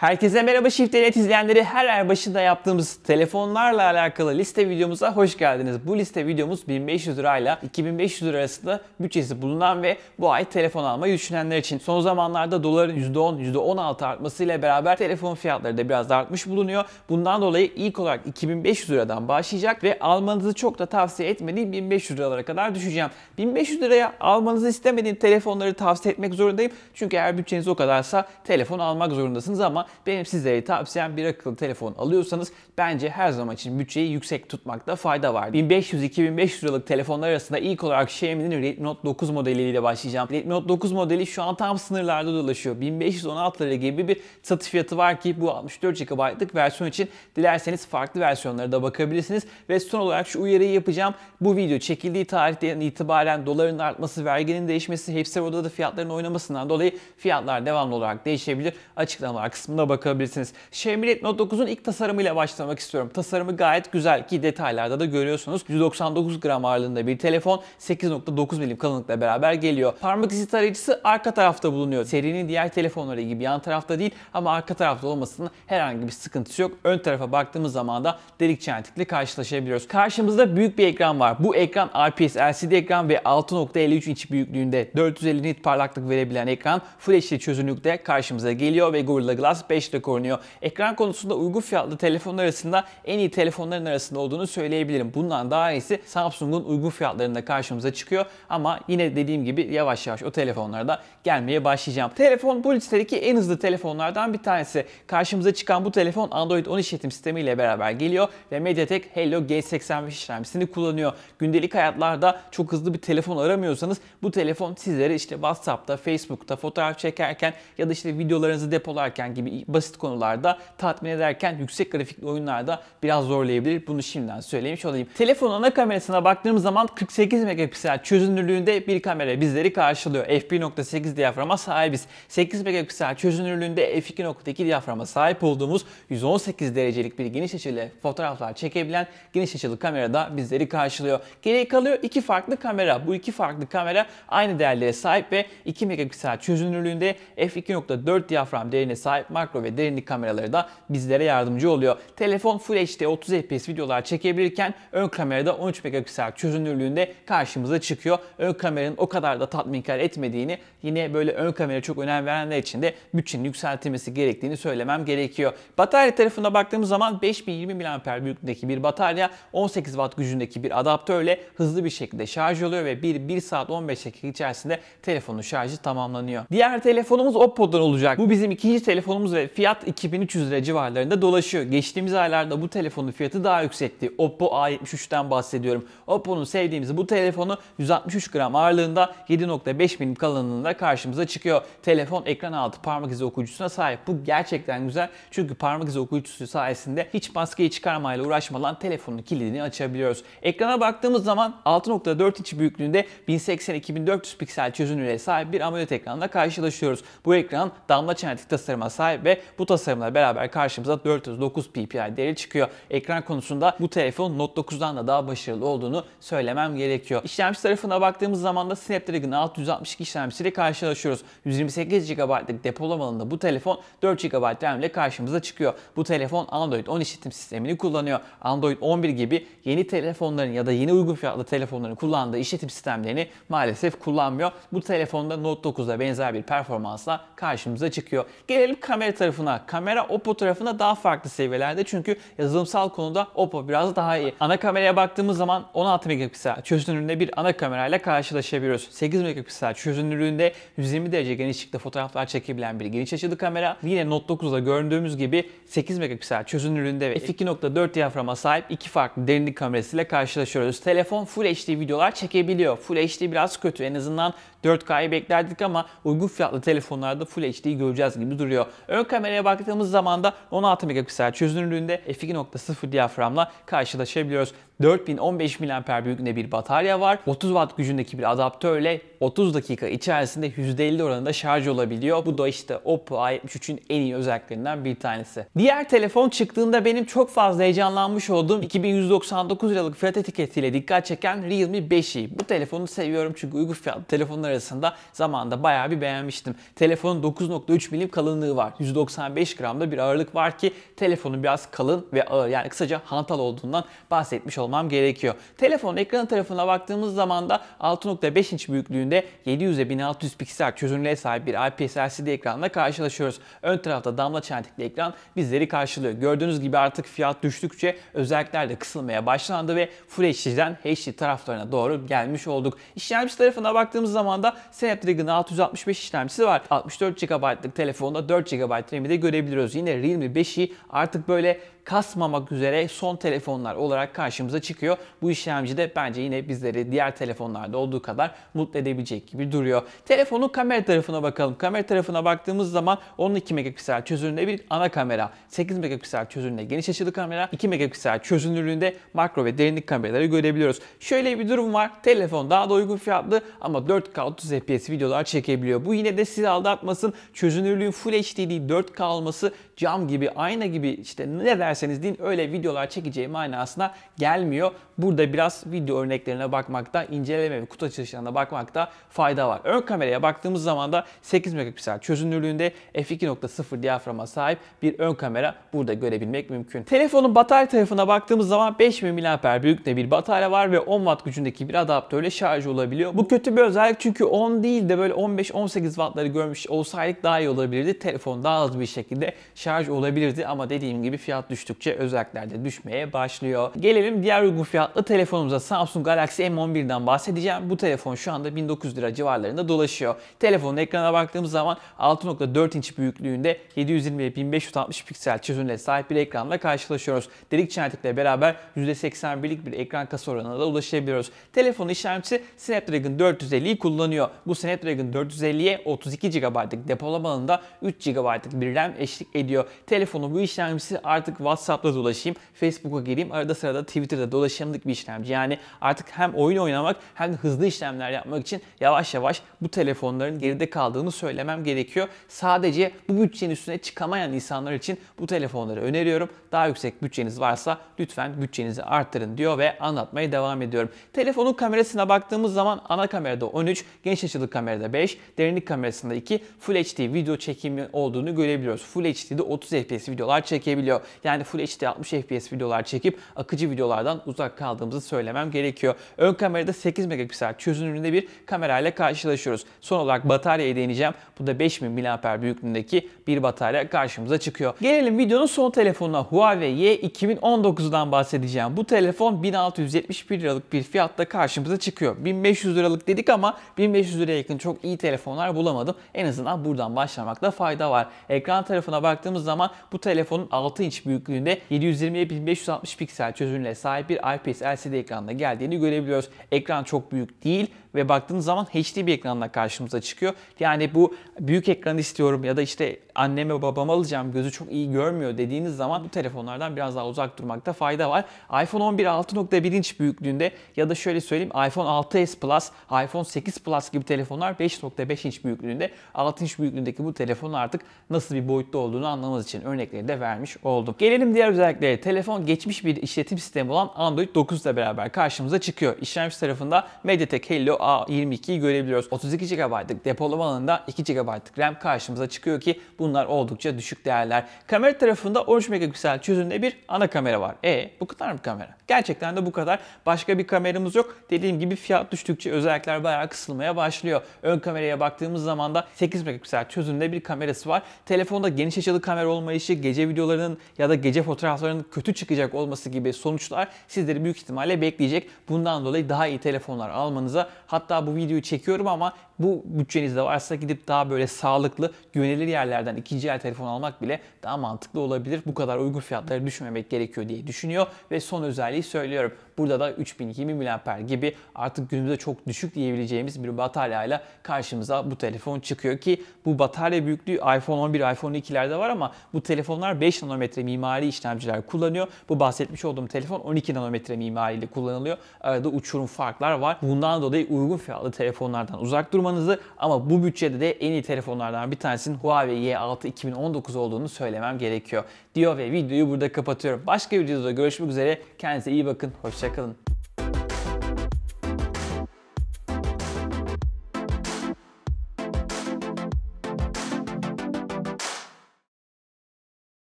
Herkese merhaba Shift Enet izleyenleri. Her ay başında yaptığımız telefonlarla alakalı liste videomuza hoş geldiniz. Bu liste videomuz 1500 lirayla 2500 lira arasında bütçesi bulunan ve bu ay telefon almayı düşünenler için. Son zamanlarda doların %10, %16 artmasıyla beraber telefon fiyatları da biraz da artmış bulunuyor. Bundan dolayı ilk olarak 2500 liradan başlayacak ve almanızı çok da tavsiye etmediğim 1500 liralara kadar düşeceğim. 1500 liraya almanızı istemediğim telefonları tavsiye etmek zorundayım. Çünkü eğer bütçeniz o kadarsa telefon almak zorundasınız ama benim sizlere tavsiyem bir akıllı telefon alıyorsanız bence her zaman için bütçeyi yüksek tutmakta fayda var. 1500-2500 liralık telefonlar arasında ilk olarak Xiaomi'nin Redmi Note 9 modeliyle başlayacağım. Redmi Note 9 modeli şu an tam sınırlarda dolaşıyor. 1516 lira gibi bir satış fiyatı var ki bu 64 GB'lık versiyon için dilerseniz farklı versiyonlara da bakabilirsiniz. Ve son olarak şu uyarıyı yapacağım. Bu video çekildiği tarihten itibaren doların artması, verginin değişmesi, hepsi orada da fiyatların oynamasından dolayı fiyatlar devamlı olarak değişebilir. Açıklamalar kısmında Buna bakabilirsiniz. Chevrolet Note 9'un ilk tasarımıyla başlamak istiyorum. Tasarımı gayet güzel ki detaylarda da görüyorsunuz. 199 gram ağırlığında bir telefon 8.9 milim kalınlıkla beraber geliyor. Parmak izi tarayıcısı arka tarafta bulunuyor. Serinin diğer telefonları gibi yan tarafta değil ama arka tarafta olmasının herhangi bir sıkıntısı yok. Ön tarafa baktığımız zaman da delik çentikle karşılaşabiliyoruz. Karşımızda büyük bir ekran var. Bu ekran IPS LCD ekran ve 6.53 inç büyüklüğünde 450 nit parlaklık verebilen ekran Full HD çözünürlükte karşımıza geliyor ve Gorilla Glass 5 ile korunuyor. Ekran konusunda uygun fiyatlı telefonlar arasında en iyi telefonların arasında olduğunu söyleyebilirim. Bundan daha iyisi Samsung'un uygun fiyatlarında karşımıza çıkıyor. Ama yine dediğim gibi yavaş yavaş o telefonlarda gelmeye başlayacağım. Telefon bu listedeki en hızlı telefonlardan bir tanesi. Karşımıza çıkan bu telefon Android 10 işletim sistemi ile beraber geliyor ve MediaTek Helio G85 işlemcisini kullanıyor. Gündelik hayatlarda çok hızlı bir telefon aramıyorsanız bu telefon sizlere işte WhatsApp'ta, Facebook'ta fotoğraf çekerken ya da işte videolarınızı depolarken gibi basit konularda tatmin ederken yüksek grafikli oyunlarda biraz zorlayabilir. Bunu şimdiden söylemiş olayım. Telefonun ana kamerasına baktığımız zaman 48 megapiksel çözünürlüğünde bir kamera bizleri karşılıyor. f1.8 diyaframa sahibiz. 8 megapiksel çözünürlüğünde f2.2 diyaframa sahip olduğumuz 118 derecelik bir geniş açılı fotoğraflar çekebilen geniş açılı kamera da bizleri karşılıyor. Geriye kalıyor iki farklı kamera. Bu iki farklı kamera aynı değerlere sahip ve 2 megapiksel çözünürlüğünde f2.4 diyafram değerine sahip makro makro ve derinlik kameraları da bizlere yardımcı oluyor. Telefon Full HD 30 FPS videolar çekebilirken ön kamerada 13 megapiksel çözünürlüğünde karşımıza çıkıyor. Ön kameranın o kadar da tatminkar etmediğini yine böyle ön kamera çok önem verenler için de bütçenin yükseltilmesi gerektiğini söylemem gerekiyor. Batarya tarafına baktığımız zaman 5020 mAh büyüklüğündeki bir batarya 18 Watt gücündeki bir adaptörle hızlı bir şekilde şarj oluyor ve 1, 1 saat 15 dakika içerisinde telefonun şarjı tamamlanıyor. Diğer telefonumuz Oppo'dan olacak. Bu bizim ikinci telefonumuz biliyorsunuz ve fiyat 2300 lira civarlarında dolaşıyor. Geçtiğimiz aylarda bu telefonun fiyatı daha yüksekti. Oppo A73'ten bahsediyorum. Oppo'nun sevdiğimiz bu telefonu 163 gram ağırlığında 7.5 mm kalınlığında karşımıza çıkıyor. Telefon ekran altı parmak izi okuyucusuna sahip. Bu gerçekten güzel çünkü parmak izi okuyucusu sayesinde hiç maskeyi çıkarmayla uğraşmadan telefonun kilidini açabiliyoruz. Ekrana baktığımız zaman 6.4 inç büyüklüğünde 1080-2400 piksel çözünürlüğe sahip bir AMOLED ekranla karşılaşıyoruz. Bu ekran damla çentik tasarıma sahip ve bu tasarımla beraber karşımıza 409 ppi değeri çıkıyor. Ekran konusunda bu telefon Note 9'dan da daha başarılı olduğunu söylemem gerekiyor. İşlemci tarafına baktığımız zaman da Snapdragon 662 işlemcisiyle karşılaşıyoruz. 128 GB'lık depolama alanında bu telefon 4 GB RAM ile karşımıza çıkıyor. Bu telefon Android 10 işletim sistemini kullanıyor. Android 11 gibi yeni telefonların ya da yeni uygun fiyatlı telefonların kullandığı işletim sistemlerini maalesef kullanmıyor. Bu telefonda Note 9'a benzer bir performansla karşımıza çıkıyor. Gelelim kamera diğer tarafına kamera Oppo tarafında daha farklı seviyelerde. Çünkü yazılımsal konuda Oppo biraz daha iyi. Ana kameraya baktığımız zaman 16 megapiksel çözünürlüğünde bir ana kamerayla karşılaşabiliyoruz. 8 megapiksel çözünürlüğünde 120 derece genişlikte fotoğraflar çekebilen bir geniş açılı kamera. Yine Note 9'da gördüğümüz gibi 8 megapiksel çözünürlüğünde ve f2.4 diyaframa sahip iki farklı derinlik kamerasıyla karşılaşıyoruz. Telefon Full HD videolar çekebiliyor. Full HD biraz kötü en azından 4K'yı beklerdik ama uygun fiyatlı telefonlarda Full HD'yi göreceğiz gibi duruyor. Ön kameraya baktığımız zaman da 16 megapiksel çözünürlüğünde f2.0 diyaframla karşılaşabiliyoruz. 4015 mAh büyüklüğünde bir batarya var. 30 watt gücündeki bir adaptörle 30 dakika içerisinde %50 oranında şarj olabiliyor. Bu da işte Oppo A73'ün en iyi özelliklerinden bir tanesi. Diğer telefon çıktığında benim çok fazla heyecanlanmış olduğum 2199 liralık fiyat etiketiyle dikkat çeken Realme 5i. Bu telefonu seviyorum çünkü uygun fiyatlı telefonlar arasında zamanında bayağı bir beğenmiştim. Telefonun 9.3 milim kalınlığı var. 195 gramda bir ağırlık var ki telefonun biraz kalın ve ağır yani kısaca hantal olduğundan bahsetmiş olmalıyım almam gerekiyor. Telefonun ekranı tarafına baktığımız zaman da 6.5 inç büyüklüğünde 700'e 1600 piksel çözünürlüğe sahip bir IPS LCD ekranla karşılaşıyoruz. Ön tarafta damla çentikli ekran bizleri karşılıyor. Gördüğünüz gibi artık fiyat düştükçe özellikler de kısılmaya başlandı ve Full HD'den HD taraflarına doğru gelmiş olduk. İşlemci tarafına baktığımız zaman da Snapdragon 665 işlemcisi var. 64 GB'lık telefonda 4 GB RAM'i de görebiliyoruz. Yine Realme 5'i artık böyle kasmamak üzere son telefonlar olarak karşımıza çıkıyor. Bu işlemci de bence yine bizleri diğer telefonlarda olduğu kadar mutlu edebilecek gibi duruyor. Telefonun kamera tarafına bakalım. Kamera tarafına baktığımız zaman 12 megapiksel çözünürlüğünde bir ana kamera, 8 megapiksel çözünürlüğünde geniş açılı kamera, 2 megapiksel çözünürlüğünde makro ve derinlik kameraları görebiliyoruz. Şöyle bir durum var. Telefon daha da uygun fiyatlı ama 4K 30 FPS videolar çekebiliyor. Bu yine de sizi aldatmasın. Çözünürlüğün Full HD değil 4K olması cam gibi, ayna gibi işte ne derseniz deyin öyle videolar çekeceği manasına gelmiyor. Burada biraz video örneklerine bakmakta, inceleme ve kutu açılışlarına bakmakta fayda var. Ön kameraya baktığımız zaman da 8 megapiksel çözünürlüğünde f2.0 diyaframa sahip bir ön kamera burada görebilmek mümkün. Telefonun batarya tarafına baktığımız zaman 5000 mAh büyüklüğünde bir batarya var ve 10 watt gücündeki bir adaptörle şarj olabiliyor. Bu kötü bir özellik çünkü 10 değil de böyle 15-18 wattları görmüş olsaydık daha iyi olabilirdi. Telefon daha hızlı bir şekilde şarj şarj olabilirdi ama dediğim gibi fiyat düştükçe özelliklerde düşmeye başlıyor. Gelelim diğer uygun fiyatlı telefonumuza Samsung Galaxy M11'den bahsedeceğim. Bu telefon şu anda 1900 lira civarlarında dolaşıyor. Telefonun ekrana baktığımız zaman 6.4 inç büyüklüğünde 720 1560 piksel çözünürlüğe sahip bir ekranla karşılaşıyoruz. Delik çentikle beraber %81'lik bir ekran kasa oranına da ulaşabiliyoruz. Telefonun işlemcisi Snapdragon 450'yi kullanıyor. Bu Snapdragon 450'ye 32 GB'lık depolamanın da 3 GB'lık bir RAM eşlik ediyor geliyor. Telefonun bu işlemcisi artık WhatsApp'ta dolaşayım, Facebook'a gireyim, arada sırada Twitter'da dolaşımlık bir işlemci. Yani artık hem oyun oynamak hem de hızlı işlemler yapmak için yavaş yavaş bu telefonların geride kaldığını söylemem gerekiyor. Sadece bu bütçenin üstüne çıkamayan insanlar için bu telefonları öneriyorum. Daha yüksek bütçeniz varsa lütfen bütçenizi arttırın diyor ve anlatmaya devam ediyorum. Telefonun kamerasına baktığımız zaman ana kamerada 13, geniş açılı kamerada 5, derinlik kamerasında 2, Full HD video çekimi olduğunu görebiliyoruz. Full HD'de 30 FPS videolar çekebiliyor. Yani Full HD 60 FPS videolar çekip akıcı videolardan uzak kaldığımızı söylemem gerekiyor. Ön kamerada 8 megapiksel çözünürlüğünde bir kamerayla karşılaşıyoruz. Son olarak bataryaya değineceğim. Bu da 5000 mAh büyüklüğündeki bir batarya karşımıza çıkıyor. Gelelim videonun son telefonuna Huawei Y2019'dan bahsedeceğim. Bu telefon 1671 liralık bir fiyatta karşımıza çıkıyor. 1500 liralık dedik ama 1500 liraya yakın çok iyi telefonlar bulamadım. En azından buradan başlamakta fayda var. Ekran tarafına baktığım baktığımız zaman bu telefonun 6 inç büyüklüğünde 720x1560 piksel çözünürlüğe sahip bir IPS LCD ekranla geldiğini görebiliyoruz. Ekran çok büyük değil ve baktığınız zaman HD bir ekranla karşımıza çıkıyor. Yani bu büyük ekran istiyorum ya da işte anneme babama alacağım gözü çok iyi görmüyor dediğiniz zaman bu telefonlardan biraz daha uzak durmakta fayda var. iPhone 11 6.1 inç büyüklüğünde ya da şöyle söyleyeyim iPhone 6s Plus, iPhone 8 Plus gibi telefonlar 5.5 inç büyüklüğünde, 6 inç büyüklüğündeki bu telefonun artık nasıl bir boyutta olduğunu anlamanız için örnekleri de vermiş oldum. Gelelim diğer özelliklere. Telefon geçmiş bir işletim sistemi olan Android 9 ile beraber karşımıza çıkıyor. İşlemci tarafında MediaTek Helio a 22'yi görebiliyoruz. 32 GB'lık depolama alanında 2 GB'lık RAM karşımıza çıkıyor ki bunlar oldukça düşük değerler. Kamera tarafında 13 megapiksel çözünürlüğünde bir ana kamera var. E bu kadar mı kamera? Gerçekten de bu kadar. Başka bir kameramız yok. Dediğim gibi fiyat düştükçe özellikler bayağı kısılmaya başlıyor. Ön kameraya baktığımız zaman da 8 megapiksel çözünürlüğünde bir kamerası var. Telefonda geniş açılı kamera olmayışı, gece videolarının ya da gece fotoğraflarının kötü çıkacak olması gibi sonuçlar sizleri büyük ihtimalle bekleyecek. Bundan dolayı daha iyi telefonlar almanıza Hatta bu videoyu çekiyorum ama bu bütçenizde varsa gidip daha böyle sağlıklı, güvenilir yerlerden ikinci el telefon almak bile daha mantıklı olabilir. Bu kadar uygun fiyatları düşünmemek gerekiyor diye düşünüyor ve son özelliği söylüyorum. Burada da 3020 mAh gibi artık günümüzde çok düşük diyebileceğimiz bir bataryayla karşımıza bu telefon çıkıyor ki bu batarya büyüklüğü iPhone 11, iPhone 2'lerde var ama bu telefonlar 5 nanometre mimari işlemciler kullanıyor. Bu bahsetmiş olduğum telefon 12 nanometre mimariyle kullanılıyor. Arada uçurum farklar var. Bundan dolayı uygun fiyatlı telefonlardan uzak durma almanızı ama bu bütçede de en iyi telefonlardan bir tanesinin Huawei Y6 2019 olduğunu söylemem gerekiyor. Diyor ve videoyu burada kapatıyorum. Başka videoda görüşmek üzere. Kendinize iyi bakın. Hoşçakalın.